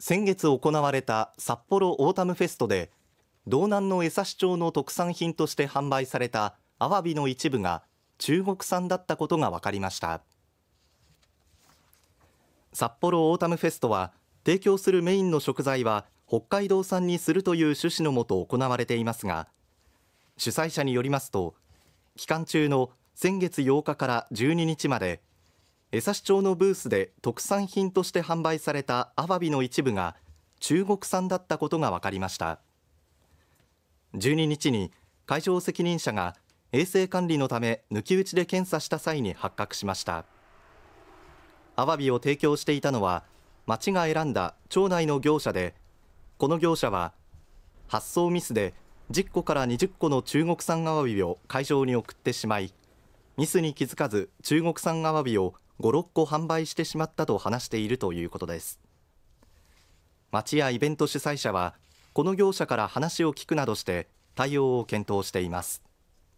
先月行われた札幌オータムフェストで道南の江差町の特産品として販売されたアワビの一部が中国産だったことが分かりました札幌オータムフェストは提供するメインの食材は北海道産にするという趣旨のもと行われていますが主催者によりますと期間中の先月8日から12日まで江差町のブースで特産品として販売されたアワビの一部が中国産だったことが分かりました12日に会場責任者が衛生管理のため抜き打ちで検査した際に発覚しましたアワビを提供していたのは町が選んだ町内の業者でこの業者は発送ミスで10個から20個の中国産アワビを会場に送ってしまいミスに気づかず中国産アワビを5、6個販売してしまったと話しているということです町やイベント主催者はこの業者から話を聞くなどして対応を検討しています